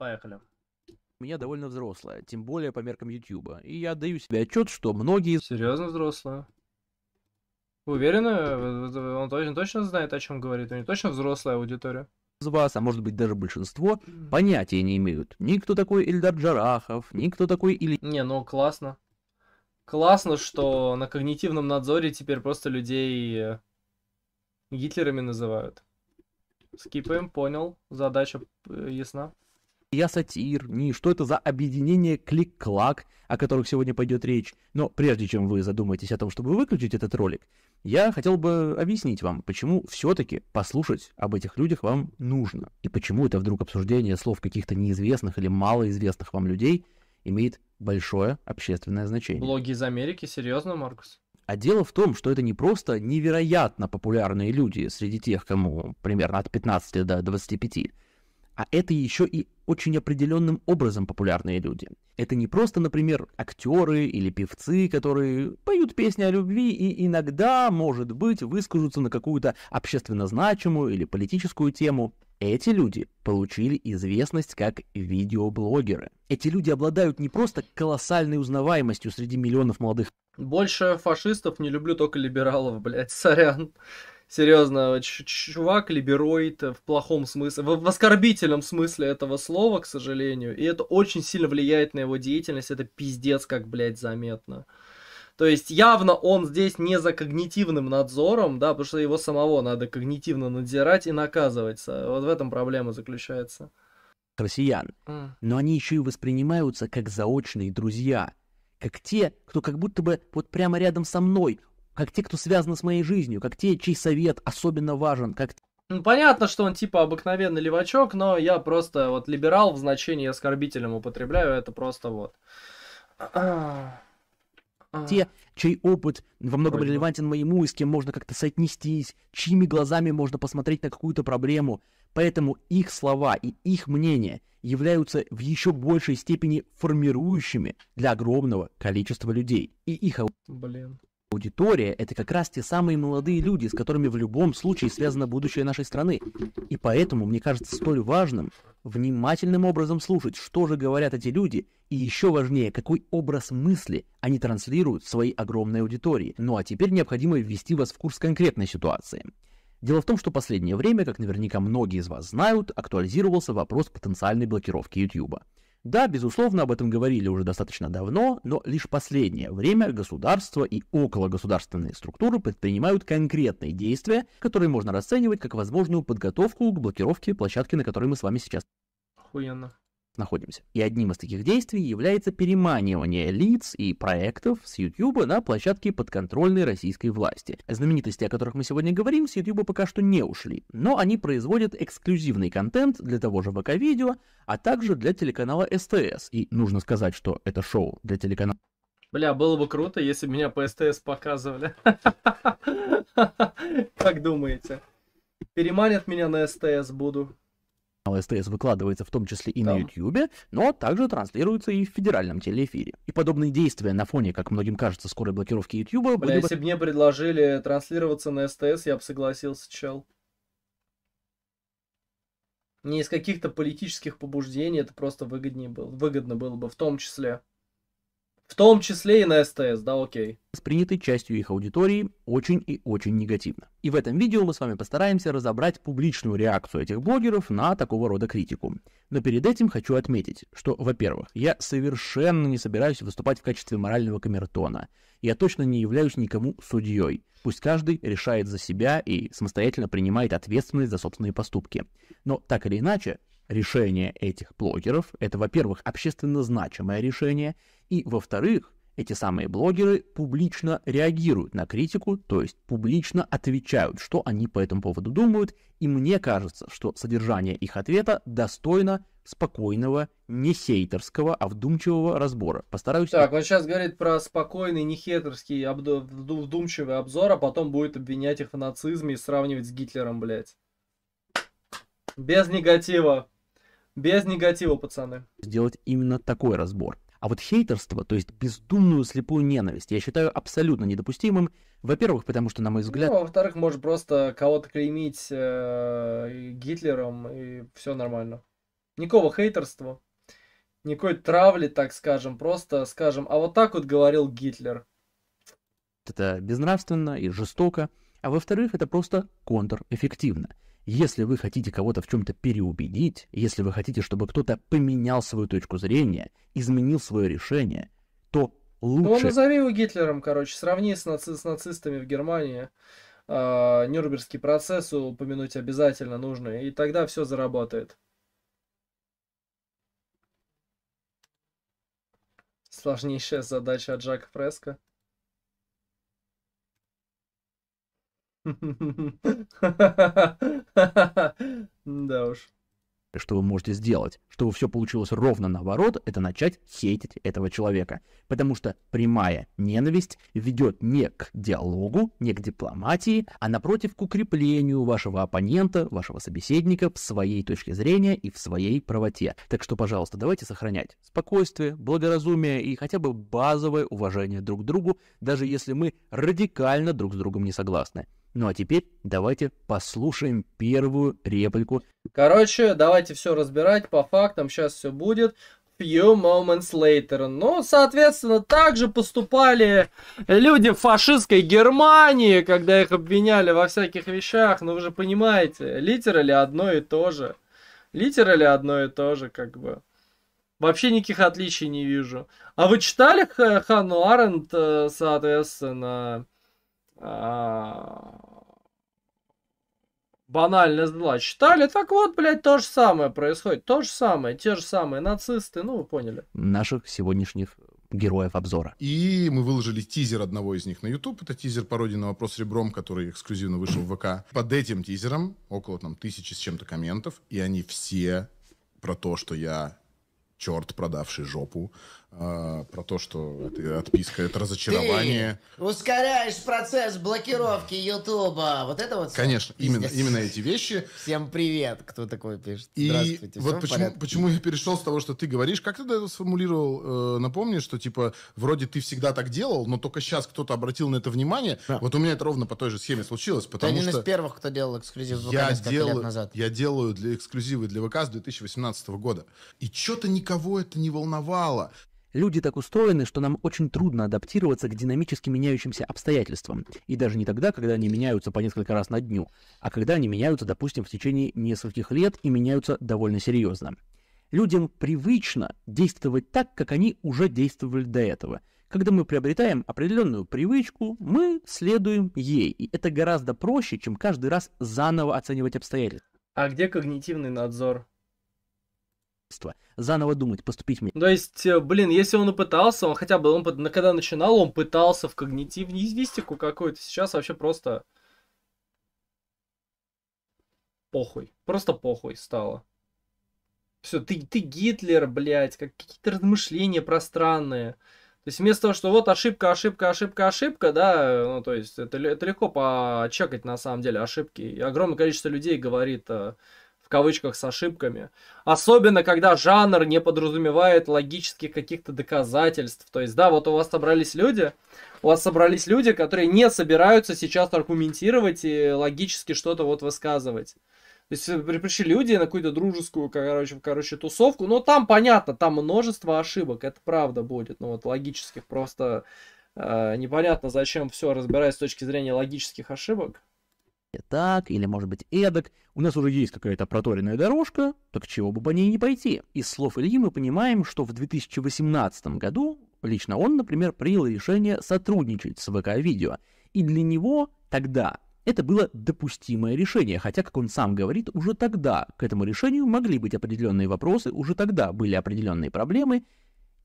Поехали. У меня довольно взрослая, тем более по меркам Ютуба, И я даю себе отчет, что многие... Серьезно взрослая? Уверена? Он точно, точно знает, о чем говорит? У него точно взрослая аудитория? из вас, а может быть даже большинство, понятия не имеют. Никто такой Эльдар Джарахов, никто такой или... Не, ну классно. Классно, что на когнитивном надзоре теперь просто людей э, Гитлерами называют. Скипаем, понял. Задача э, ясна я сатир, ни что это за объединение клик-клак, о которых сегодня пойдет речь. Но прежде чем вы задумаетесь о том, чтобы выключить этот ролик, я хотел бы объяснить вам, почему все-таки послушать об этих людях вам нужно, и почему это вдруг обсуждение слов каких-то неизвестных или малоизвестных вам людей имеет большое общественное значение. Блоги из Америки, серьезно, Маркус? А дело в том, что это не просто невероятно популярные люди среди тех, кому примерно от 15 до 25, а это еще и очень определенным образом популярные люди. Это не просто, например, актеры или певцы, которые поют песни о любви и иногда, может быть, выскажутся на какую-то общественно значимую или политическую тему. Эти люди получили известность как видеоблогеры. Эти люди обладают не просто колоссальной узнаваемостью среди миллионов молодых. Больше фашистов не люблю, только либералов, блядь, сорян. Серьезно, ч- чувак либероид в плохом смысле, в, в оскорбительном смысле этого слова, к сожалению. И это очень сильно влияет на его деятельность, это пиздец как, блядь, заметно. То есть явно он здесь не за когнитивным надзором, да, потому что его самого надо когнитивно надзирать и наказывать. Вот в этом проблема заключается. Россиян. Mm. Но они еще и воспринимаются как заочные друзья. Как те, кто как будто бы вот прямо рядом со мной, как те, кто связан с моей жизнью, как те, чей совет особенно важен, как ну, понятно, что он типа обыкновенный левачок, но я просто вот либерал в значении оскорбителем употребляю, это просто вот. А-а-а. те, чей опыт во многом Вроде релевантен моему, и с кем можно как-то соотнестись, чьими глазами можно посмотреть на какую-то проблему. Поэтому их слова и их мнение являются в еще большей степени формирующими для огромного количества людей. И их... Блин. Аудитория – это как раз те самые молодые люди, с которыми в любом случае связано будущее нашей страны. И поэтому мне кажется столь важным внимательным образом слушать, что же говорят эти люди, и еще важнее, какой образ мысли они транслируют в своей огромной аудитории. Ну а теперь необходимо ввести вас в курс конкретной ситуации. Дело в том, что последнее время, как наверняка многие из вас знают, актуализировался вопрос потенциальной блокировки YouTube. Да, безусловно, об этом говорили уже достаточно давно, но лишь последнее время государство и окологосударственные структуры предпринимают конкретные действия, которые можно расценивать как возможную подготовку к блокировке площадки, на которой мы с вами сейчас. Охуенно находимся. И одним из таких действий является переманивание лиц и проектов с YouTube на площадке подконтрольной российской власти. Знаменитости, о которых мы сегодня говорим, с YouTube пока что не ушли, но они производят эксклюзивный контент для того же ВК-видео, а также для телеканала СТС. И нужно сказать, что это шоу для телеканала Бля, было бы круто, если бы меня по СТС показывали. Как думаете? Переманят меня на СТС буду канала СТС выкладывается в том числе и да. на YouTube, но также транслируется и в федеральном телеэфире. И подобные действия на фоне, как многим кажется, скорой блокировки YouTube... Бля, были если бы мне предложили транслироваться на СТС, я бы согласился, чел. Не из каких-то политических побуждений, это просто выгоднее было, выгодно было бы в том числе. В том числе и на СТС, да, окей. Воспринятой частью их аудитории очень и очень негативно. И в этом видео мы с вами постараемся разобрать публичную реакцию этих блогеров на такого рода критику. Но перед этим хочу отметить, что, во-первых, я совершенно не собираюсь выступать в качестве морального камертона. Я точно не являюсь никому судьей. Пусть каждый решает за себя и самостоятельно принимает ответственность за собственные поступки. Но так или иначе, решение этих блогеров — это, во-первых, общественно значимое решение — и, во-вторых, эти самые блогеры публично реагируют на критику, то есть публично отвечают, что они по этому поводу думают, и мне кажется, что содержание их ответа достойно спокойного, не хейтерского, а вдумчивого разбора. Постараюсь... Так, он сейчас говорит про спокойный, не хейтерский, обду... вдумчивый обзор, а потом будет обвинять их в нацизме и сравнивать с Гитлером, блядь. Без негатива. Без негатива, пацаны. Сделать именно такой разбор. А вот хейтерство, то есть бездумную слепую ненависть, я считаю абсолютно недопустимым. Во-первых, потому что, на мой взгляд... Ну, а во-вторых, может просто кого-то клеймить э, Гитлером, и все нормально. Никакого хейтерства, никакой травли, так скажем, просто скажем, а вот так вот говорил Гитлер. Это безнравственно и жестоко. А во-вторых, это просто контрэффективно. Если вы хотите кого-то в чем-то переубедить, если вы хотите, чтобы кто-то поменял свою точку зрения, изменил свое решение, то ну, лучше... Ну, назови его Гитлером, короче, сравни с, наци... с нацистами в Германии. Э, Нюрнбергский процесс упомянуть обязательно нужно, и тогда все заработает. Сложнейшая задача от Жака Фреско. Да уж. Что вы можете сделать, чтобы все получилось ровно наоборот, это начать хейтить этого человека. Потому что прямая ненависть ведет не к диалогу, не к дипломатии, а напротив к укреплению вашего оппонента, вашего собеседника в своей точке зрения и в своей правоте. Так что, пожалуйста, давайте сохранять спокойствие, благоразумие и хотя бы базовое уважение друг к другу, даже если мы радикально друг с другом не согласны. Ну а теперь давайте послушаем первую реплику. Короче, давайте все разбирать по фактам, сейчас все будет. Few moments later. Ну, соответственно, также поступали люди в фашистской Германии, когда их обвиняли во всяких вещах. Ну, вы же понимаете, литерали одно и то же. Литерали одно и то же, как бы. Вообще никаких отличий не вижу. А вы читали Ханну Аренд, э, соответственно, а, банально зла читали. Так вот, блядь, то же самое происходит. То же самое, те же самые нацисты, ну вы поняли. Наших сегодняшних героев обзора. И мы выложили тизер одного из них на YouTube. Это тизер пародии на вопрос ребром, который эксклюзивно вышел в ВК. Под этим тизером около там тысячи с чем-то комментов, и они все про то, что я черт, продавший жопу, а, про то, что это отписка, это разочарование. Ты ускоряешь процесс блокировки Ютуба. Вот это вот. Конечно, именно, именно эти вещи. Всем привет, кто такой пишет. И вот почему, почему я перешел с того, что ты говоришь, как ты это сформулировал, э, напомни, что типа вроде ты всегда так делал, но только сейчас кто-то обратил на это внимание. Да. Вот у меня это ровно по той же схеме случилось, потому ты один из первых, кто делал эксклюзив ВК я несколько делаю, лет назад. Я делаю для эксклюзивы для ВК с 2018 года. И что-то никого это не волновало. Люди так устроены, что нам очень трудно адаптироваться к динамически меняющимся обстоятельствам. И даже не тогда, когда они меняются по несколько раз на дню, а когда они меняются, допустим, в течение нескольких лет и меняются довольно серьезно. Людям привычно действовать так, как они уже действовали до этого. Когда мы приобретаем определенную привычку, мы следуем ей. И это гораздо проще, чем каждый раз заново оценивать обстоятельства. А где когнитивный надзор? заново думать, поступить мне. То есть, э, блин, если он и пытался, он хотя бы, он, когда начинал, он пытался в когнитивную когнитивнистику какую-то, сейчас вообще просто похуй. Просто похуй стало. Все, ты, ты Гитлер, блядь, как какие-то размышления пространные. То есть вместо того, что вот ошибка, ошибка, ошибка, ошибка, да, ну то есть это, это легко почекать на самом деле ошибки. И огромное количество людей говорит, э, кавычках с ошибками. Особенно, когда жанр не подразумевает логических каких-то доказательств. То есть, да, вот у вас собрались люди, у вас собрались люди, которые не собираются сейчас аргументировать и логически что-то вот высказывать. То есть пришли люди на какую-то дружескую, короче, короче, тусовку. Но там понятно, там множество ошибок, это правда будет. Ну вот логических просто э, непонятно, зачем все разбирать с точки зрения логических ошибок так, или, может быть, эдак. У нас уже есть какая-то проторенная дорожка, так чего бы по ней не пойти? Из слов Ильи мы понимаем, что в 2018 году лично он, например, принял решение сотрудничать с ВК-видео. И для него тогда это было допустимое решение, хотя, как он сам говорит, уже тогда к этому решению могли быть определенные вопросы, уже тогда были определенные проблемы,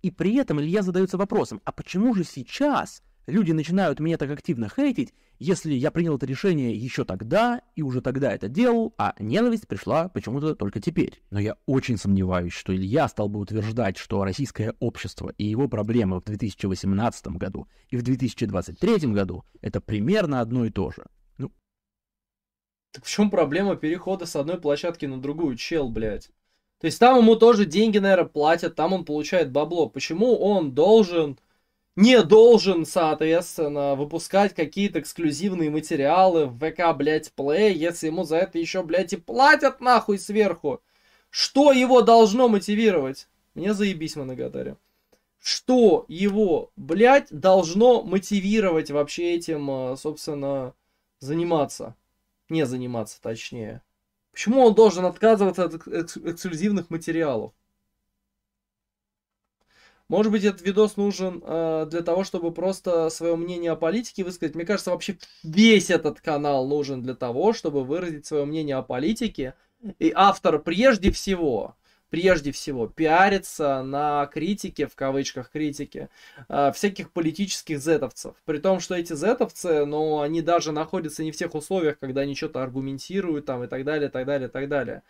и при этом Илья задается вопросом, а почему же сейчас – люди начинают меня так активно хейтить, если я принял это решение еще тогда и уже тогда это делал, а ненависть пришла почему-то только теперь. Но я очень сомневаюсь, что Илья стал бы утверждать, что российское общество и его проблемы в 2018 году и в 2023 году это примерно одно и то же. Ну. Так в чем проблема перехода с одной площадки на другую, чел, блядь? То есть там ему тоже деньги, наверное, платят, там он получает бабло. Почему он должен не должен, соответственно, выпускать какие-то эксклюзивные материалы в ВК, блядь, плей, если ему за это еще, блядь, и платят нахуй сверху. Что его должно мотивировать? Мне заебись Моноgatari. Что его, блядь, должно мотивировать вообще этим, э, собственно, заниматься? Не заниматься, точнее. Почему он должен отказываться от эксклюзивных материалов? Может быть, этот видос нужен э, для того, чтобы просто свое мнение о политике высказать. Мне кажется, вообще весь этот канал нужен для того, чтобы выразить свое мнение о политике. И автор прежде всего, прежде всего, пиарится на критике, в кавычках критике, э, всяких политических зетовцев. При том, что эти зетовцы, ну, они даже находятся не в тех условиях, когда они что-то аргументируют там и так далее, так далее, так далее.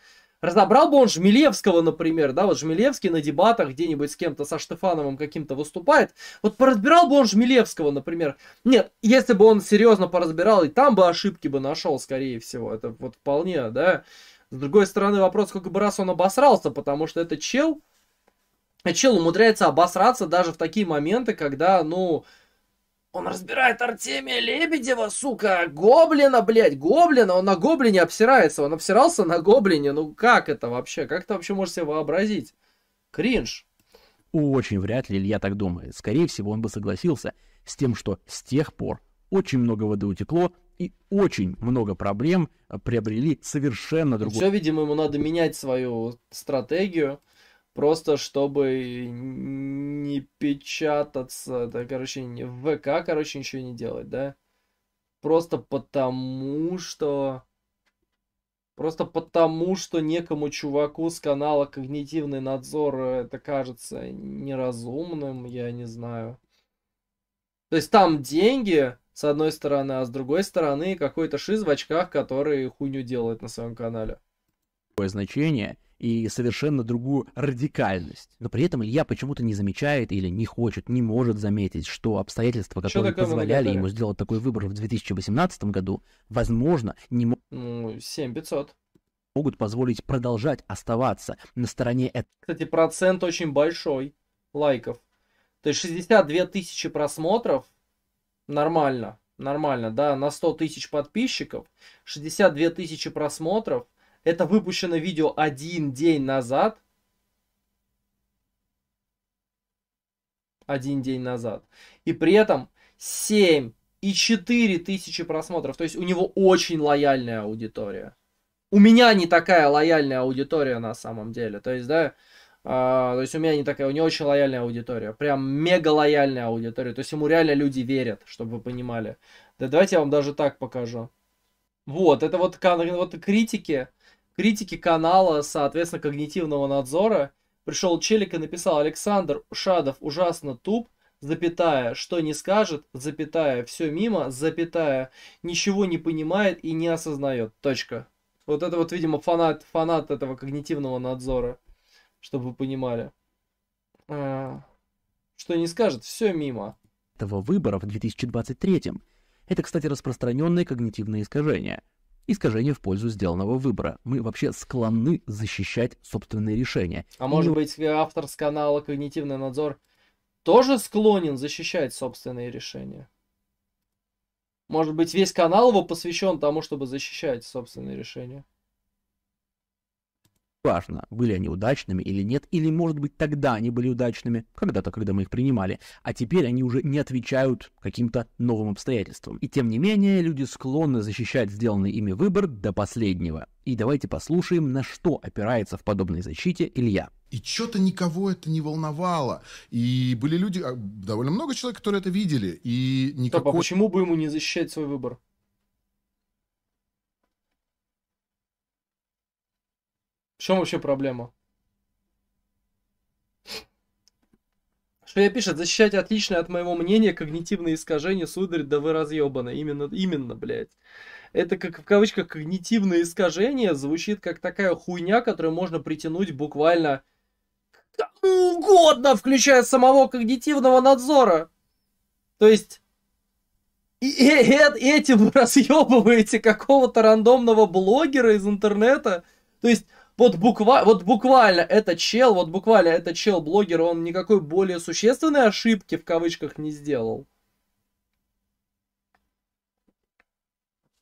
Разобрал бы он Жмелевского, например, да, вот Жмелевский на дебатах где-нибудь с кем-то, со Штефановым каким-то выступает, вот поразбирал бы он Жмелевского, например. Нет, если бы он серьезно поразбирал, и там бы ошибки бы нашел, скорее всего, это вот вполне, да. С другой стороны, вопрос, сколько бы раз он обосрался, потому что это чел, чел умудряется обосраться даже в такие моменты, когда, ну, он разбирает Артемия Лебедева, сука, гоблина, блядь, гоблина, он на гоблине обсирается, он обсирался на гоблине, ну как это вообще, как ты вообще можешь себе вообразить? Кринж. Очень вряд ли Илья так думает. Скорее всего, он бы согласился с тем, что с тех пор очень много воды утекло, и очень много проблем а, приобрели совершенно другую. Все, видимо, ему надо менять свою стратегию просто чтобы не печататься, да, короче, в ВК, короче, ничего не делать, да. Просто потому, что... Просто потому, что некому чуваку с канала «Когнитивный надзор» это кажется неразумным, я не знаю. То есть там деньги, с одной стороны, а с другой стороны какой-то шиз в очках, который хуйню делает на своем канале другое значение и совершенно другую радикальность. Но при этом Илья почему-то не замечает или не хочет, не может заметить, что обстоятельства, которые позволяли ему сделать такой выбор в 2018 году, возможно, не могут... Ну, 7500 могут позволить продолжать оставаться на стороне этого. Кстати, процент очень большой лайков. То есть 62 тысячи просмотров нормально, нормально, да, на 100 тысяч подписчиков, 62 тысячи просмотров, это выпущено видео один день назад. Один день назад. И при этом 7 и 4 тысячи просмотров. То есть у него очень лояльная аудитория. У меня не такая лояльная аудитория на самом деле. То есть, да, Uh, то есть у меня не такая, у него очень лояльная аудитория, прям мега лояльная аудитория. То есть ему реально люди верят, чтобы вы понимали. Да давайте я вам даже так покажу. Вот, это вот, вот критики, критики канала, соответственно, когнитивного надзора, пришел челик и написал «Александр Ушадов ужасно туп, запятая, что не скажет, запятая, все мимо, запятая, ничего не понимает и не осознает, точка». Вот это вот, видимо, фанат, фанат этого когнитивного надзора, чтобы вы понимали. А, что не скажет, все мимо. Этого выбора в 2023 Это, кстати, распространенные когнитивные искажения – искажение в пользу сделанного выбора. Мы вообще склонны защищать собственные решения. А И может мы... быть автор с канала «Когнитивный надзор» тоже склонен защищать собственные решения? Может быть весь канал его посвящен тому, чтобы защищать собственные решения? важно, были они удачными или нет, или, может быть, тогда они были удачными, когда-то, когда мы их принимали, а теперь они уже не отвечают каким-то новым обстоятельствам. И тем не менее, люди склонны защищать сделанный ими выбор до последнего. И давайте послушаем, на что опирается в подобной защите Илья. И что-то никого это не волновало. И были люди, а, довольно много человек, которые это видели. И никакого... Стоп, а почему бы ему не защищать свой выбор? чем вообще проблема? Что я пишет, защищать отличное от моего мнения когнитивные искажения, сударь, да вы разъебаны. Именно, именно, блядь. Это как в кавычках когнитивные искажения звучит как такая хуйня, которую можно притянуть буквально кому угодно, включая самого когнитивного надзора. То есть, и, и, и, этим вы разъебываете какого-то рандомного блогера из интернета. То есть, вот, буква... вот буквально это чел, вот буквально это чел-блогер, он никакой более существенной ошибки в кавычках не сделал.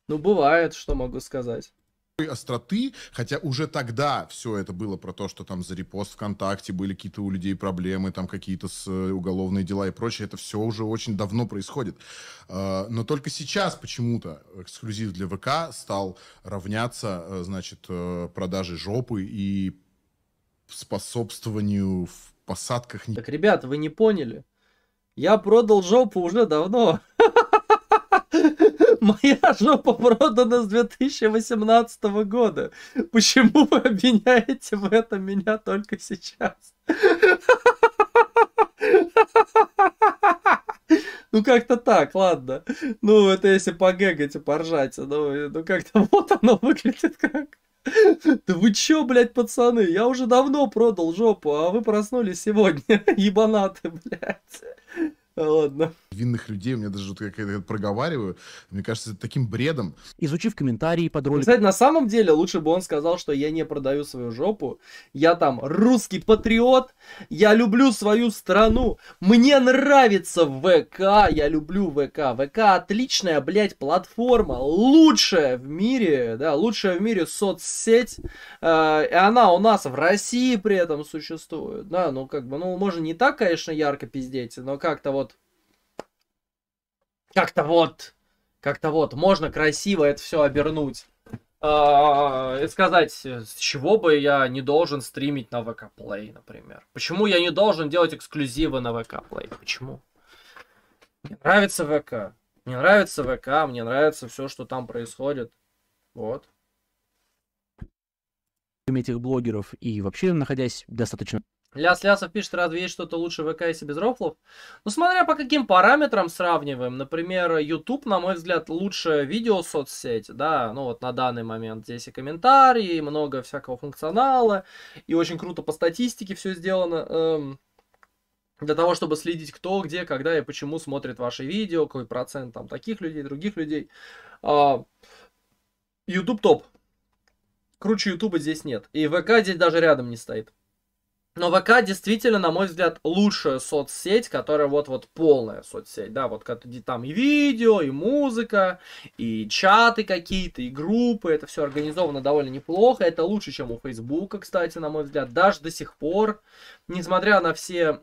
Ну, бывает, что могу сказать остроты, хотя уже тогда все это было про то, что там за репост ВКонтакте были какие-то у людей проблемы, там какие-то с, э, уголовные дела и прочее, это все уже очень давно происходит. А, но только сейчас почему-то эксклюзив для ВК стал равняться, э, значит, э, продаже жопы и способствованию в посадках. Так, ребят, вы не поняли. Я продал жопу уже давно. Моя жопа продана с 2018 года. Почему вы обвиняете в этом меня только сейчас? Ну, как-то так, ладно. Ну, это если погэгать типа, и поржать. Ну, ну как-то вот оно выглядит как. Да вы чё, блядь, пацаны? Я уже давно продал жопу, а вы проснулись сегодня. Ебанаты, блядь. Ладно винных людей, у меня даже вот какая-то проговариваю, мне кажется, это таким бредом. Изучив комментарии под роликом... Кстати, на самом деле, лучше бы он сказал, что я не продаю свою жопу, я там русский патриот, я люблю свою страну, мне нравится ВК, я люблю ВК, ВК отличная, блядь, платформа, лучшая в мире, да, лучшая в мире соцсеть, э, и она у нас в России при этом существует, да, ну как бы, ну можно не так, конечно, ярко пиздеть, но как-то вот как-то вот, как-то вот, можно красиво это все обернуть. А, и сказать, с чего бы я не должен стримить на ВК Play, например. Почему я не должен делать эксклюзивы на ВК Play? Почему? Мне нравится ВК. Мне нравится ВК, мне нравится все, что там происходит. Вот. этих блогеров и вообще находясь достаточно Ляс Лясов пишет, разве есть что-то лучше ВК, если без рофлов? Ну, смотря по каким параметрам сравниваем. Например, YouTube, на мой взгляд, лучшая видео соцсеть, да, ну вот на данный момент. Здесь и комментарии, и много всякого функционала, и очень круто по статистике все сделано. Эм, для того, чтобы следить, кто, где, когда и почему смотрит ваши видео, какой процент там таких людей, других людей. Э, YouTube топ. Круче YouTube здесь нет. И ВК здесь даже рядом не стоит. Но ВК действительно, на мой взгляд, лучшая соцсеть, которая вот-вот полная соцсеть, да, вот там и видео, и музыка, и чаты какие-то, и группы, это все организовано довольно неплохо, это лучше, чем у Фейсбука, кстати, на мой взгляд, даже до сих пор, несмотря на все,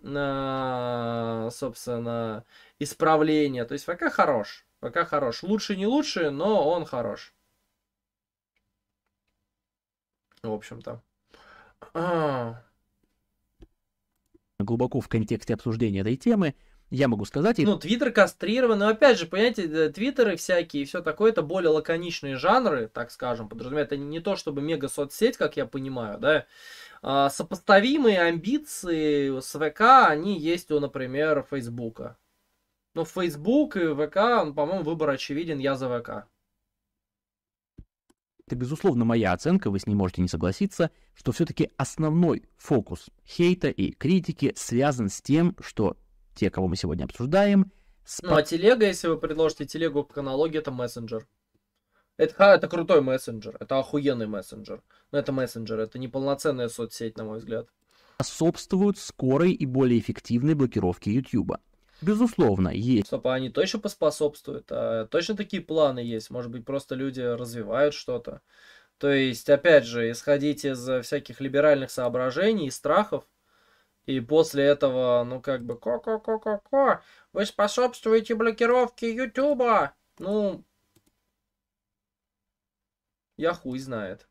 собственно, исправления, то есть ВК хорош, ВК хорош, лучше не лучше, но он хорош. В общем-то. А глубоко в контексте обсуждения этой темы, я могу сказать. Ну, твиттер кастрирован, но опять же, понимаете, э, твиттеры всякие и все такое, это более лаконичные жанры, так скажем, подразумевает, это не то чтобы мега соцсеть, как я понимаю, да, а, сопоставимые амбиции с ВК, они есть у, например, Фейсбука. Но ну, Facebook и ВК, по-моему, выбор очевиден, я за ВК это, безусловно, моя оценка, вы с ней можете не согласиться, что все-таки основной фокус хейта и критики связан с тем, что те, кого мы сегодня обсуждаем... Спо... Ну, а телега, если вы предложите телегу по аналогии, это мессенджер. Это, это крутой мессенджер, это охуенный мессенджер. Но это мессенджер, это не полноценная соцсеть, на мой взгляд. Способствуют скорой и более эффективной блокировке YouTube. Безусловно, есть. Стоп, а они точно поспособствуют? А точно такие планы есть? Может быть, просто люди развивают что-то? То есть, опять же, исходить из всяких либеральных соображений и страхов, и после этого, ну, как бы, ко-ко-ко-ко-ко, вы способствуете блокировке Ютуба. Ну, я хуй знает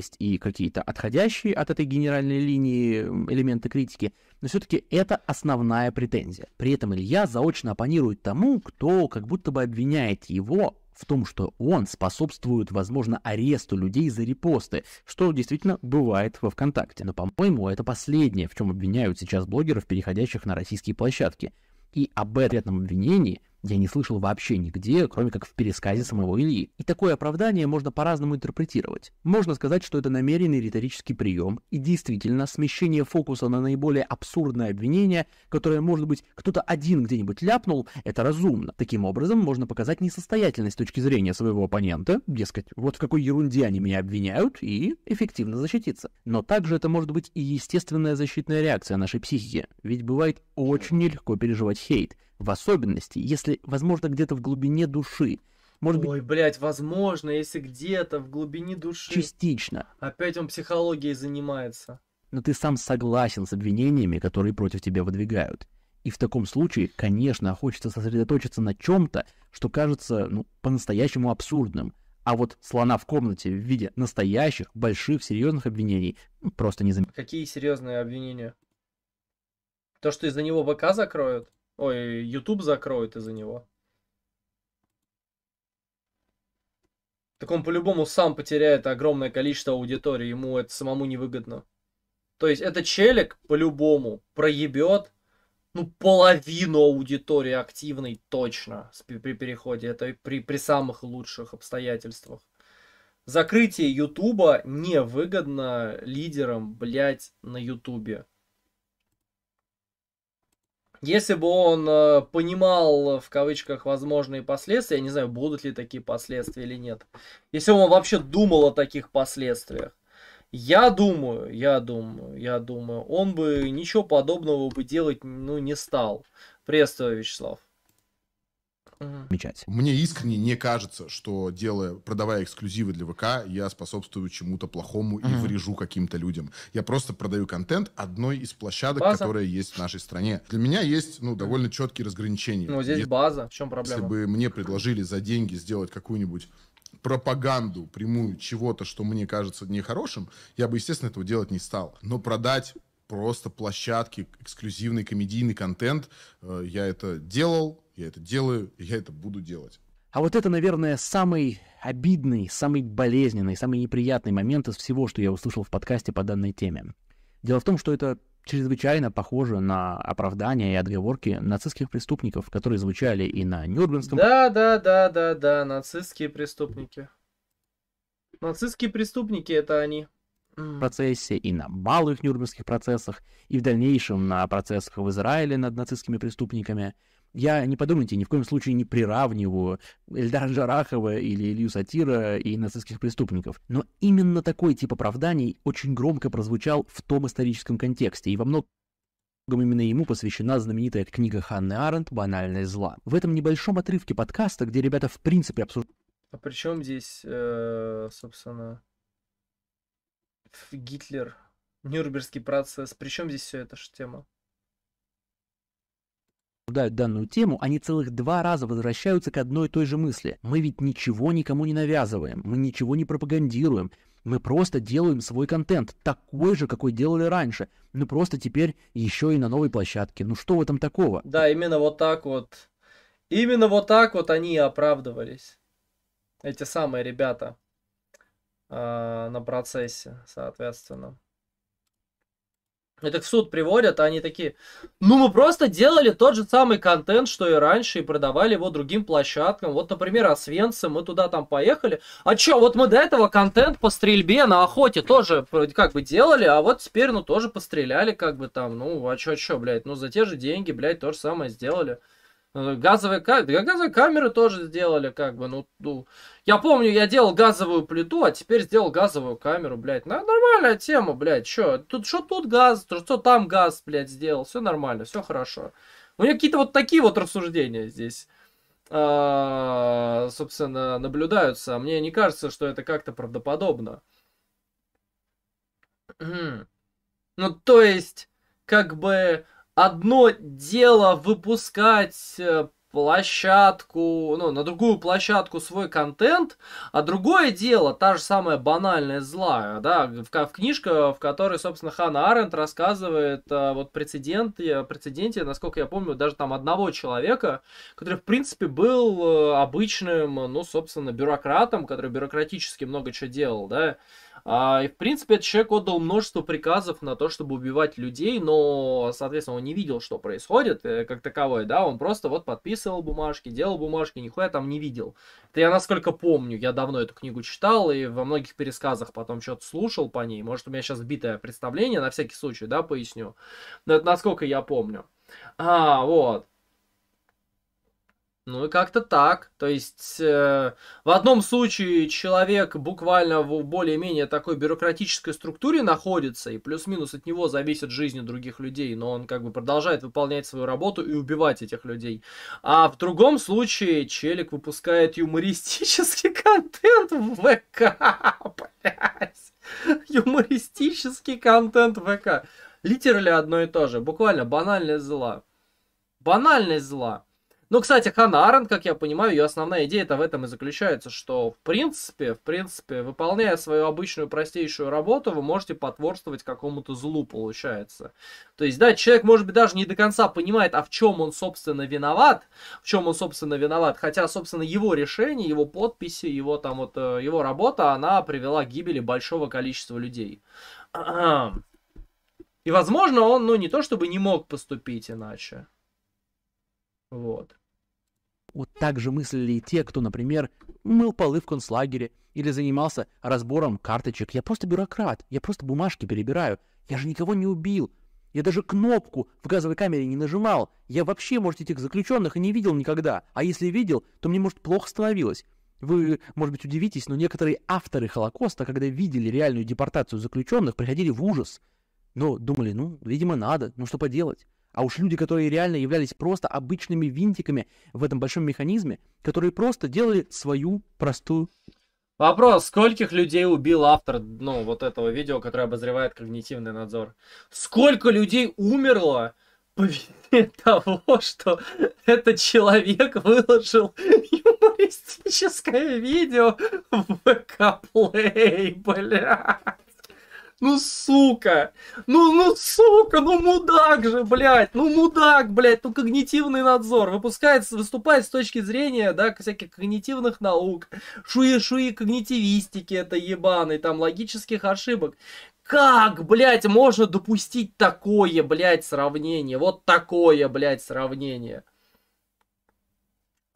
есть и какие-то отходящие от этой генеральной линии элементы критики, но все-таки это основная претензия. При этом Илья заочно оппонирует тому, кто как будто бы обвиняет его в том, что он способствует, возможно, аресту людей за репосты, что действительно бывает во ВКонтакте. Но, по-моему, это последнее, в чем обвиняют сейчас блогеров, переходящих на российские площадки. И об этом обвинении – я не слышал вообще нигде, кроме как в пересказе самого Ильи. И такое оправдание можно по-разному интерпретировать. Можно сказать, что это намеренный риторический прием, и действительно смещение фокуса на наиболее абсурдное обвинение, которое, может быть, кто-то один где-нибудь ляпнул, это разумно. Таким образом, можно показать несостоятельность точки зрения своего оппонента, дескать, вот в какой ерунде они меня обвиняют, и эффективно защититься. Но также это может быть и естественная защитная реакция нашей психики, ведь бывает очень нелегко переживать хейт, в особенности, если, возможно, где-то в глубине души. Может Ой, быть... блядь, возможно, если где-то в глубине души. Частично. Опять он психологией занимается. Но ты сам согласен с обвинениями, которые против тебя выдвигают. И в таком случае, конечно, хочется сосредоточиться на чем-то, что кажется ну, по-настоящему абсурдным. А вот слона в комнате в виде настоящих, больших, серьезных обвинений просто не заметил. Какие серьезные обвинения? То, что из-за него БК закроют? Ой, YouTube закроет из-за него. Так он по-любому сам потеряет огромное количество аудитории, ему это самому невыгодно. То есть этот челик по-любому проебет, ну, половину аудитории активной точно при переходе. Это при, при самых лучших обстоятельствах. Закрытие Ютуба невыгодно лидерам, блядь, на Ютубе. Если бы он э, понимал, в кавычках, возможные последствия, я не знаю, будут ли такие последствия или нет. Если бы он вообще думал о таких последствиях. Я думаю, я думаю, я думаю, он бы ничего подобного бы делать ну, не стал. Приветствую, Вячеслав uh мечать. Мне искренне не кажется, что делая, продавая эксклюзивы для ВК, я способствую чему-то плохому uh и врежу каким-то людям. Я просто продаю контент одной из площадок, база. которая есть в нашей стране. Для меня есть, ну, довольно четкие разграничения. Ну, здесь если, база, в чем проблема? Если бы мне предложили за деньги сделать какую-нибудь пропаганду прямую чего-то, что мне кажется нехорошим, я бы, естественно, этого делать не стал. Но продать просто площадки, эксклюзивный комедийный контент, э, я это делал, я это делаю, и я это буду делать. А вот это, наверное, самый обидный, самый болезненный, самый неприятный момент из всего, что я услышал в подкасте по данной теме. Дело в том, что это чрезвычайно похоже на оправдания и отговорки нацистских преступников, которые звучали и на Нюрнбергском... Да, да, да, да, да, нацистские преступники. Нацистские преступники — это они. В Процессе и на малых нюрнбергских процессах, и в дальнейшем на процессах в Израиле над нацистскими преступниками — я, не подумайте, ни в коем случае не приравниваю Эльдара Жарахова или Илью Сатира и нацистских преступников. Но именно такой тип оправданий очень громко прозвучал в том историческом контексте, и во многом Именно ему посвящена знаменитая книга Ханны Аренд «Банальное зла». В этом небольшом отрывке подкаста, где ребята в принципе обсуждают... А при чем здесь, э, собственно, Гитлер, Нюрнбергский процесс? При чем здесь все эта же тема? обсуждают данную тему, они целых два раза возвращаются к одной и той же мысли. Мы ведь ничего никому не навязываем, мы ничего не пропагандируем, мы просто делаем свой контент, такой же, какой делали раньше, но просто теперь еще и на новой площадке. Ну что в этом такого? Да, именно вот так вот. Именно вот так вот они и оправдывались. Эти самые ребята э, на процессе, соответственно это в суд приводят, а они такие, ну мы просто делали тот же самый контент, что и раньше, и продавали его другим площадкам. Вот, например, Освенцы, мы туда там поехали. А чё, вот мы до этого контент по стрельбе на охоте тоже как бы делали, а вот теперь, ну, тоже постреляли как бы там, ну, а чё, чё, блядь, ну, за те же деньги, блядь, то же самое сделали. Э, газовые камеры, газовые камеры тоже сделали, как бы, ну, ну, я помню, я делал газовую плиту, а теперь сделал газовую камеру, блядь, ну, нормальная тема, блядь, что тут, что тут газ, что там газ, блядь, сделал, все нормально, все хорошо. У меня какие-то вот такие вот рассуждения здесь, а, собственно, наблюдаются, а мне не кажется, что это как-то правдоподобно. Ну, то есть, как бы одно дело выпускать э, площадку, ну, на другую площадку свой контент, а другое дело, та же самая банальная злая, да, в, в книжка, в которой, собственно, Ханна Аренд рассказывает а, вот прецеденты, прецеденте, насколько я помню, даже там одного человека, который, в принципе, был э, обычным, ну, собственно, бюрократом, который бюрократически много чего делал, да, а, и, в принципе, этот человек отдал множество приказов на то, чтобы убивать людей, но, соответственно, он не видел, что происходит, э, как таковое, да, он просто вот подписывал бумажки, делал бумажки, нихуя там не видел. Это я, насколько помню, я давно эту книгу читал и во многих пересказах потом что-то слушал по ней, может, у меня сейчас битое представление, на всякий случай, да, поясню, но это насколько я помню. А, вот. Ну и как-то так. То есть э, в одном случае человек буквально в более-менее такой бюрократической структуре находится, и плюс-минус от него зависит жизнь других людей, но он как бы продолжает выполнять свою работу и убивать этих людей. А в другом случае челик выпускает юмористический контент в ВК, блядь. Юмористический контент в ВК. Литерали одно и то же. Буквально банальность зла. Банальность зла. Ну, кстати, Ханна Аренд, как я понимаю, ее основная идея-то в этом и заключается, что, в принципе, в принципе, выполняя свою обычную простейшую работу, вы можете потворствовать какому-то злу, получается. То есть, да, человек, может быть, даже не до конца понимает, а в чем он, собственно, виноват, в чем он, собственно, виноват, хотя, собственно, его решение, его подписи, его там вот, э, его работа, она привела к гибели большого количества людей. И, возможно, он, ну, не то чтобы не мог поступить иначе. Вот. Вот так же мыслили и те, кто, например, мыл полы в концлагере или занимался разбором карточек. Я просто бюрократ, я просто бумажки перебираю. Я же никого не убил. Я даже кнопку в газовой камере не нажимал. Я вообще, может, этих заключенных и не видел никогда. А если видел, то мне, может, плохо становилось. Вы, может быть, удивитесь, но некоторые авторы Холокоста, когда видели реальную депортацию заключенных, приходили в ужас. Но думали, ну, видимо, надо, ну что поделать. А уж люди, которые реально являлись просто обычными винтиками в этом большом механизме, которые просто делали свою простую... Вопрос, скольких людей убил автор, ну, вот этого видео, которое обозревает когнитивный надзор? Сколько людей умерло по вине того, что этот человек выложил юмористическое видео в ВК-плей, бля? Ну, сука! Ну, ну, сука! Ну, мудак же, блядь! Ну, мудак, блядь! Ну, когнитивный надзор выпускает, выступает с точки зрения, да, всяких когнитивных наук, шуи-шуи когнитивистики это ебаный, там, логических ошибок. Как, блядь, можно допустить такое, блядь, сравнение? Вот такое, блядь, сравнение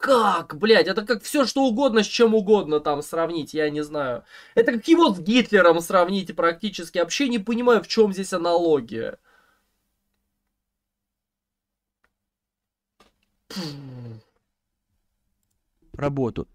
как, блядь, это как все что угодно с чем угодно там сравнить, я не знаю. Это как его с Гитлером сравнить практически. Вообще не понимаю, в чем здесь аналогия. Работу.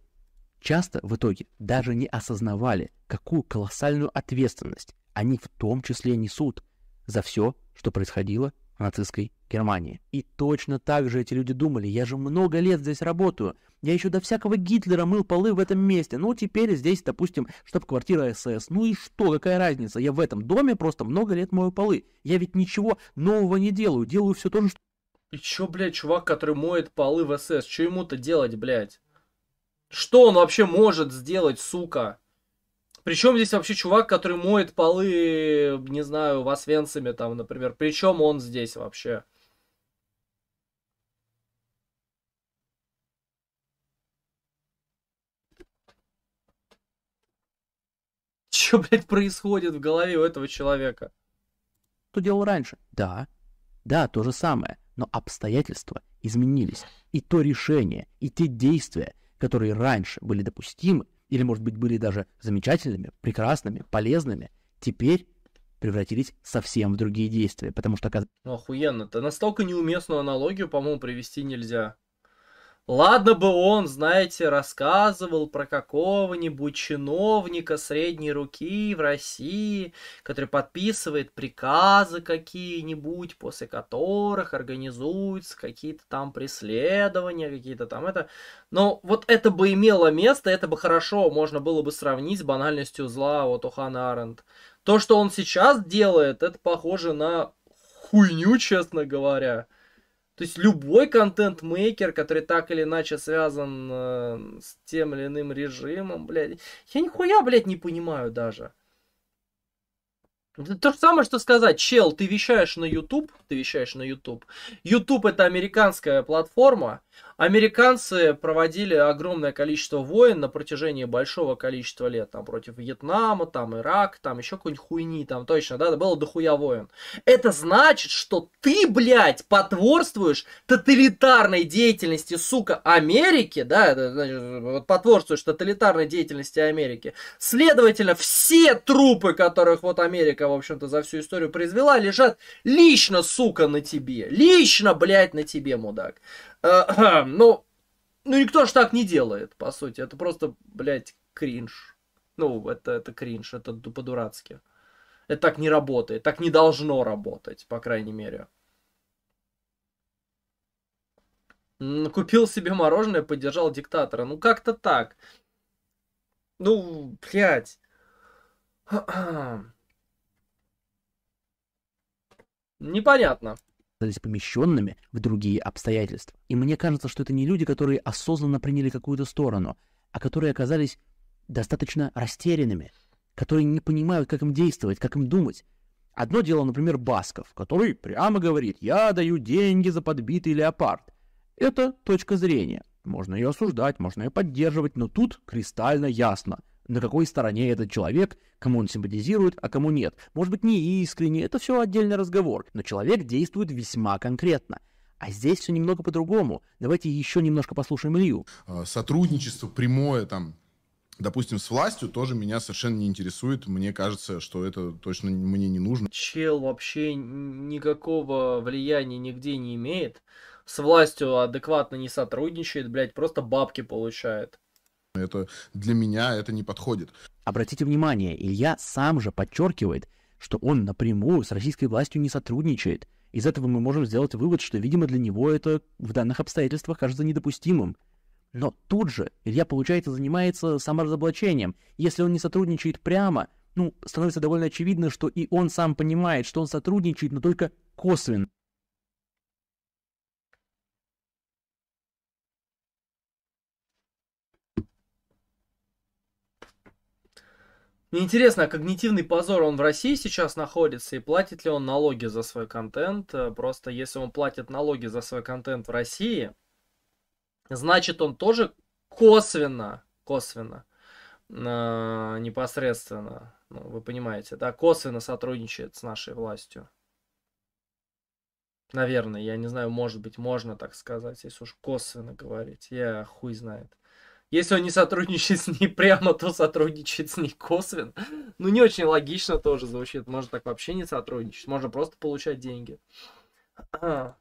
Часто в итоге даже не осознавали, какую колоссальную ответственность они в том числе несут за все, что происходило нацистской Германии. И точно так же эти люди думали, я же много лет здесь работаю, я еще до всякого Гитлера мыл полы в этом месте, ну теперь здесь, допустим, штаб-квартира СС, ну и что, какая разница, я в этом доме просто много лет мою полы, я ведь ничего нового не делаю, делаю все то же, что... И чё, блядь, чувак, который моет полы в СС, что ему-то делать, блядь? Что он вообще может сделать, сука? Причем здесь вообще чувак, который моет полы, не знаю, в Освенциме там, например. Причем он здесь вообще? Что, блядь, происходит в голове у этого человека? Что делал раньше? Да, да, то же самое, но обстоятельства изменились. И то решение, и те действия, которые раньше были допустимы, или, может быть, были даже замечательными, прекрасными, полезными, теперь превратились совсем в другие действия, потому что... Ну, охуенно. Это настолько неуместную аналогию, по-моему, привести нельзя. Ладно бы он, знаете, рассказывал про какого-нибудь чиновника средней руки в России, который подписывает приказы какие-нибудь, после которых организуются какие-то там преследования, какие-то там это. Но вот это бы имело место, это бы хорошо можно было бы сравнить с банальностью зла вот у Хана Аренд. То, что он сейчас делает, это похоже на хуйню, честно говоря. То есть любой контент-мейкер, который так или иначе связан э, с тем или иным режимом, блядь, я нихуя, блядь, не понимаю даже. то же самое, что сказать, чел, ты вещаешь на YouTube, ты вещаешь на YouTube. YouTube это американская платформа, Американцы проводили огромное количество войн на протяжении большого количества лет, там, против Вьетнама, там, Ирак, там, еще какой-нибудь хуйни, там, точно, да, было дохуя воин. Это значит, что ты, блядь, потворствуешь тоталитарной деятельности, сука, Америки, да, это, значит, вот потворствуешь тоталитарной деятельности Америки. Следовательно, все трупы, которых вот Америка, в общем-то, за всю историю произвела, лежат лично, сука, на тебе. Лично, блядь, на тебе, мудак. Э, ну, ну никто ж так не делает, по сути. Это просто, блядь, кринж. Ну, это, это кринж, это по-дурацки. Это так не работает, так не должно работать, по крайней мере. Купил себе мороженое, поддержал диктатора. Ну, как-то так. Ну, блядь. Непонятно оказались помещенными в другие обстоятельства. И мне кажется, что это не люди, которые осознанно приняли какую-то сторону, а которые оказались достаточно растерянными, которые не понимают, как им действовать, как им думать. Одно дело, например, Басков, который прямо говорит «я даю деньги за подбитый леопард». Это точка зрения. Можно ее осуждать, можно ее поддерживать, но тут кристально ясно – на какой стороне этот человек, кому он симпатизирует, а кому нет. Может быть, не искренне, это все отдельный разговор, но человек действует весьма конкретно. А здесь все немного по-другому. Давайте еще немножко послушаем Илью. А, сотрудничество прямое там допустим, с властью тоже меня совершенно не интересует. Мне кажется, что это точно мне не нужно. Чел вообще никакого влияния нигде не имеет. С властью адекватно не сотрудничает, блядь, просто бабки получает. Это для меня это не подходит. Обратите внимание, Илья сам же подчеркивает, что он напрямую с российской властью не сотрудничает. Из этого мы можем сделать вывод, что, видимо, для него это в данных обстоятельствах кажется недопустимым. Но тут же Илья, получается, занимается саморазоблачением. Если он не сотрудничает прямо, ну, становится довольно очевидно, что и он сам понимает, что он сотрудничает, но только косвенно. Мне интересно, а когнитивный позор, он в России сейчас находится, и платит ли он налоги за свой контент? Э, просто если он платит налоги за свой контент в России, значит он тоже косвенно, косвенно, э, непосредственно, ну, вы понимаете, да, косвенно сотрудничает с нашей властью. Наверное, я не знаю, может быть, можно так сказать, если уж косвенно говорить, я хуй знает. Если он не сотрудничает с ней прямо, то сотрудничает с ней косвенно. Ну, не очень логично тоже звучит. Можно так вообще не сотрудничать. Можно просто получать деньги. А.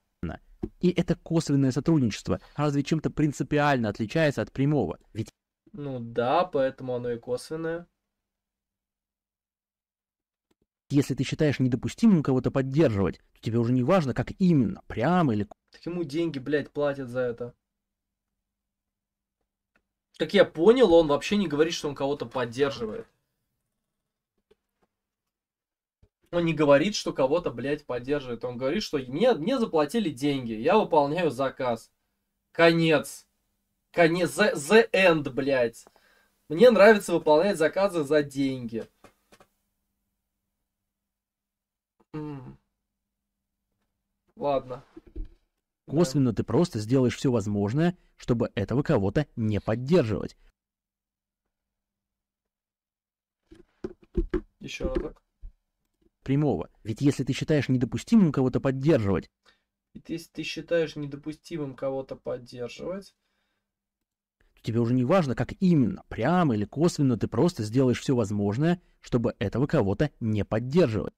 И это косвенное сотрудничество разве чем-то принципиально отличается от прямого? Ведь... Ну да, поэтому оно и косвенное. Если ты считаешь недопустимым кого-то поддерживать, то тебе уже не важно, как именно, прямо или... Так ему деньги, блядь, платят за это. Как я понял, он вообще не говорит, что он кого-то поддерживает. Он не говорит, что кого-то, блядь, поддерживает. Он говорит, что мне, мне заплатили деньги, я выполняю заказ. Конец. Конец. The, the end, блядь. Мне нравится выполнять заказы за деньги. Ладно. Косвенно ты просто сделаешь все возможное, чтобы этого кого-то не поддерживать. Еще разок. Прямого. Ведь если ты считаешь недопустимым кого-то поддерживать... Ведь если ты считаешь недопустимым кого-то поддерживать... То тебе уже не важно, как именно, прямо или косвенно, ты просто сделаешь все возможное, чтобы этого кого-то не поддерживать.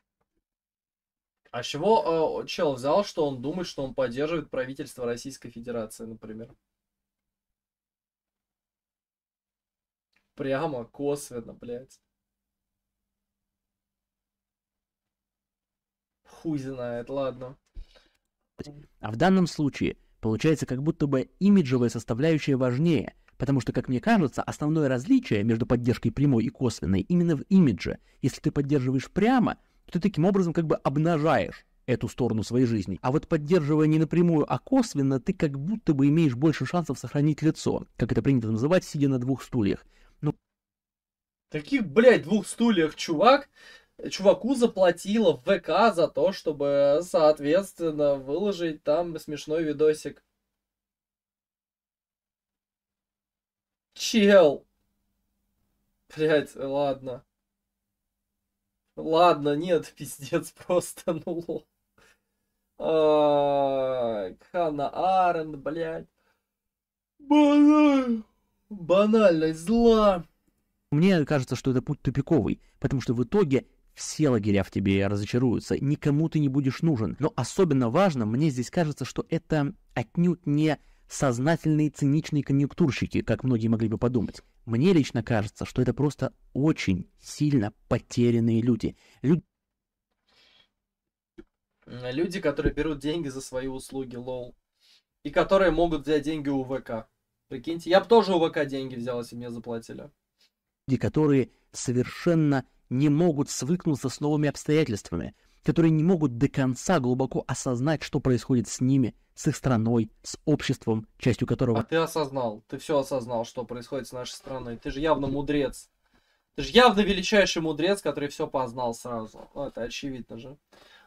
А с чего э, чел взял, что он думает, что он поддерживает правительство Российской Федерации, например? Прямо, косвенно, блядь. Хуй знает, ладно. А в данном случае получается как будто бы имиджевая составляющая важнее, потому что, как мне кажется, основное различие между поддержкой прямой и косвенной именно в имидже. Если ты поддерживаешь прямо, ты таким образом как бы обнажаешь эту сторону своей жизни. А вот поддерживая не напрямую, а косвенно, ты как будто бы имеешь больше шансов сохранить лицо, как это принято называть, сидя на двух стульях. Ну... Таких, блядь, двух стульях чувак, чуваку заплатила в ВК за то, чтобы, соответственно, выложить там смешной видосик. Чел. Блять, ладно. Ладно, нет, пиздец, просто, ну лол. Хана Аренд, блядь. Банальность зла. Мне кажется, что это путь тупиковый, потому что в итоге все лагеря в тебе разочаруются, никому ты не будешь нужен. Но особенно важно, мне здесь кажется, что это отнюдь не сознательные циничные конъюнктурщики, как многие могли бы подумать. Мне лично кажется, что это просто очень сильно потерянные люди. Лю... Люди, которые берут деньги за свои услуги, лол. И которые могут взять деньги у ВК. Прикиньте, я бы тоже у ВК деньги взял, если мне заплатили. Люди, которые совершенно не могут свыкнуться с новыми обстоятельствами, которые не могут до конца глубоко осознать, что происходит с ними – с их страной, с обществом, частью которого... А ты осознал, ты все осознал, что происходит с нашей страной. Ты же явно мудрец. Ты же явно величайший мудрец, который все познал сразу. Ну, это очевидно же.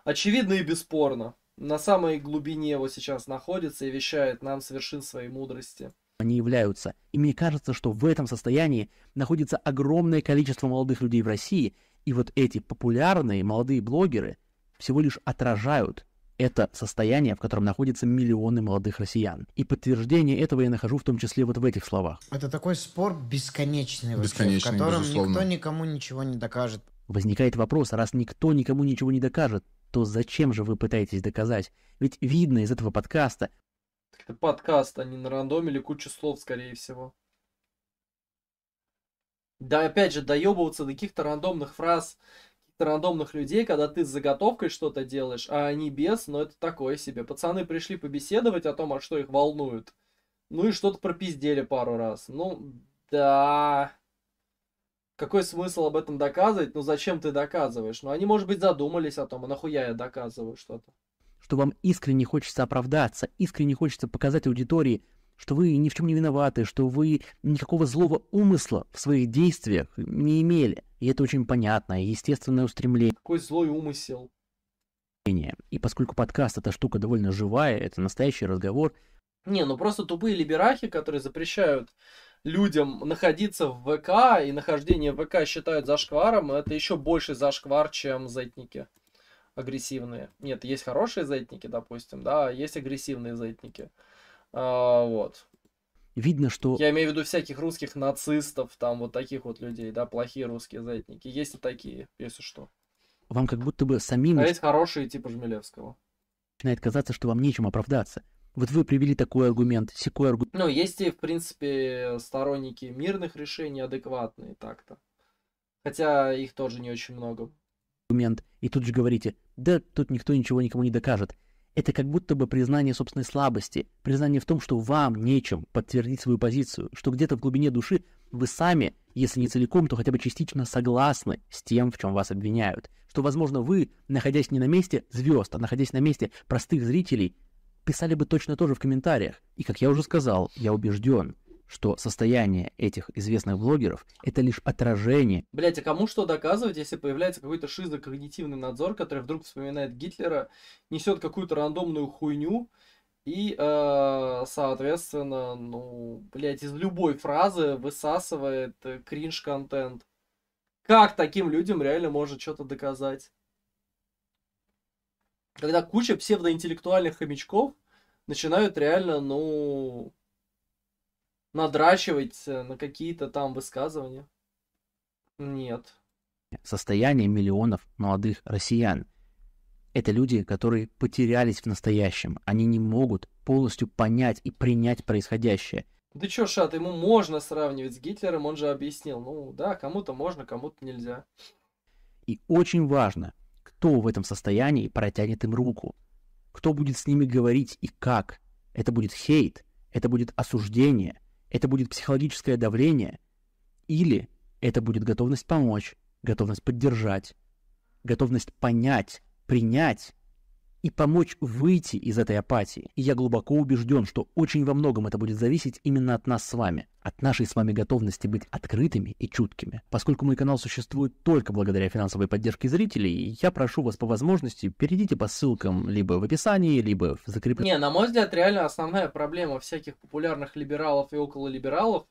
Очевидно и бесспорно. На самой глубине его сейчас находится и вещает нам с вершин своей мудрости они являются. И мне кажется, что в этом состоянии находится огромное количество молодых людей в России, и вот эти популярные молодые блогеры всего лишь отражают это состояние, в котором находятся миллионы молодых россиян. И подтверждение этого я нахожу в том числе вот в этих словах. Это такой спор бесконечный, бесконечный вообще, в котором безусловно. никто никому ничего не докажет. Возникает вопрос, раз никто никому ничего не докажет, то зачем же вы пытаетесь доказать? Ведь видно из этого подкаста... Это подкаст, они а нарандомили кучу слов, скорее всего. Да, опять же, доебываться до каких-то рандомных фраз, рандомных людей, когда ты с заготовкой что-то делаешь, а они без, но это такое себе. Пацаны пришли побеседовать о том, а что их волнует. Ну и что-то пропиздели пару раз. Ну, да. Какой смысл об этом доказывать? Ну зачем ты доказываешь? Ну они, может быть, задумались о том, а нахуя я доказываю что-то. Что вам искренне хочется оправдаться, искренне хочется показать аудитории, что вы ни в чем не виноваты, что вы никакого злого умысла в своих действиях не имели. И это очень понятное, естественное устремление. Какой злой умысел? И поскольку подкаст это штука довольно живая, это настоящий разговор. Не, ну просто тупые либерахи, которые запрещают людям находиться в ВК, и нахождение в ВК считают зашкваром, это еще больше зашквар, чем зетники агрессивные. Нет, есть хорошие зетники, допустим, да, а есть агрессивные зетники. А, вот. Видно, что... Я имею в виду всяких русских нацистов, там вот таких вот людей, да, плохие русские задники. Есть и такие, если что. Вам как будто бы самим... А есть хорошие, типа Жмелевского. Начинает казаться, что вам нечем оправдаться. Вот вы привели такой аргумент, секой аргумент. Ну, есть и, в принципе, сторонники мирных решений, адекватные так-то. Хотя их тоже не очень много. Аргумент. И тут же говорите, да тут никто ничего никому не докажет. Это как будто бы признание собственной слабости, признание в том, что вам нечем подтвердить свою позицию, что где-то в глубине души вы сами, если не целиком, то хотя бы частично согласны с тем, в чем вас обвиняют. Что, возможно, вы, находясь не на месте звезд, а находясь на месте простых зрителей, писали бы точно то же в комментариях. И, как я уже сказал, я убежден, что состояние этих известных блогеров – это лишь отражение. Блять, а кому что доказывать, если появляется какой-то шизокогнитивный надзор, который вдруг вспоминает Гитлера, несет какую-то рандомную хуйню, и, э, соответственно, ну, блядь, из любой фразы высасывает э, кринж-контент. Как таким людям реально может что-то доказать? Когда куча псевдоинтеллектуальных хомячков начинают реально, ну, надрачивать э, на какие-то там высказывания. Нет. Состояние миллионов молодых россиян. Это люди, которые потерялись в настоящем. Они не могут полностью понять и принять происходящее. Да чё, Шат, ему можно сравнивать с Гитлером, он же объяснил. Ну да, кому-то можно, кому-то нельзя. И очень важно, кто в этом состоянии протянет им руку. Кто будет с ними говорить и как. Это будет хейт, это будет осуждение – это будет психологическое давление, или это будет готовность помочь, готовность поддержать, готовность понять, принять и помочь выйти из этой апатии. И я глубоко убежден, что очень во многом это будет зависеть именно от нас с вами, от нашей с вами готовности быть открытыми и чуткими. Поскольку мой канал существует только благодаря финансовой поддержке зрителей, я прошу вас по возможности перейдите по ссылкам либо в описании, либо в закрепленном... Не, на мой взгляд, реально основная проблема всяких популярных либералов и окололибералов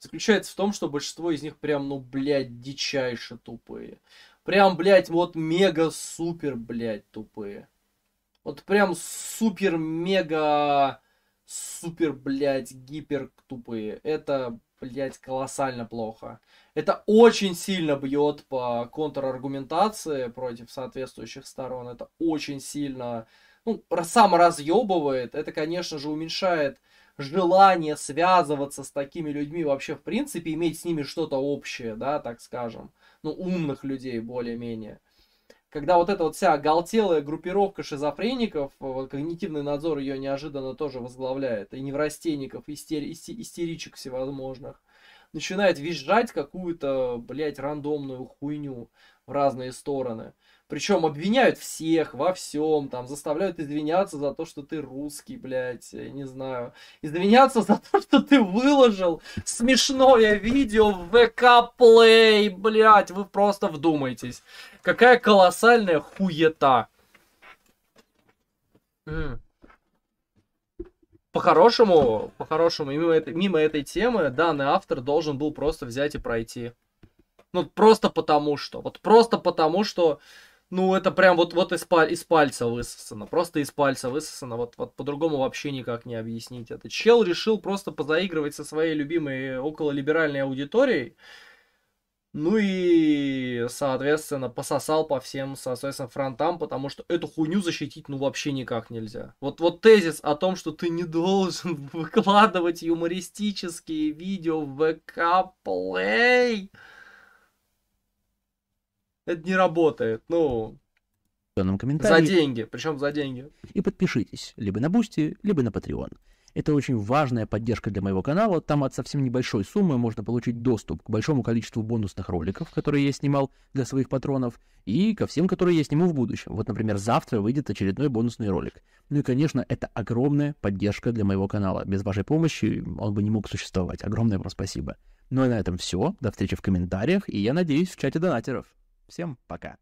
заключается в том, что большинство из них прям, ну, блядь, дичайше тупые. Прям, блядь, вот мега-супер, блядь, тупые. Вот прям супер-мега, супер, блядь, гипер тупые. Это, блядь, колоссально плохо. Это очень сильно бьет по контраргументации против соответствующих сторон. Это очень сильно, ну, сам разъебывает. Это, конечно же, уменьшает желание связываться с такими людьми вообще в принципе, иметь с ними что-то общее, да, так скажем. Ну, умных людей более-менее когда вот эта вот вся оголтелая группировка шизофреников, э, когнитивный надзор ее неожиданно тоже возглавляет, и неврастенников, истери, исти, истеричек всевозможных, начинает визжать какую-то, блядь, рандомную хуйню в разные стороны. Причем обвиняют всех во всем, там, заставляют извиняться за то, что ты русский, блядь, я не знаю. Извиняться за то, что ты выложил смешное видео в ВК Плей, блядь, вы просто вдумайтесь. Какая колоссальная хуета. По-хорошему, по-хорошему, мимо, мимо этой темы данный автор должен был просто взять и пройти. Ну, просто потому что. Вот просто потому что ну, это прям вот, вот из, из пальца высосано. Просто из пальца высосано. Вот, вот по-другому вообще никак не объяснить это. Чел решил просто позаигрывать со своей любимой э, окололиберальной аудиторией. Ну и, соответственно, пососал по всем, соответственно, фронтам, потому что эту хуйню защитить, ну, вообще никак нельзя. Вот, вот тезис о том, что ты не должен выкладывать юмористические видео в ВК-плей это не работает. Ну, комментарии. За деньги, причем за деньги. И подпишитесь, либо на Бусти, либо на Patreon. Это очень важная поддержка для моего канала. Там от совсем небольшой суммы можно получить доступ к большому количеству бонусных роликов, которые я снимал для своих патронов, и ко всем, которые я сниму в будущем. Вот, например, завтра выйдет очередной бонусный ролик. Ну и, конечно, это огромная поддержка для моего канала. Без вашей помощи он бы не мог существовать. Огромное вам спасибо. Ну и а на этом все. До встречи в комментариях, и я надеюсь, в чате донатеров. Всем пока!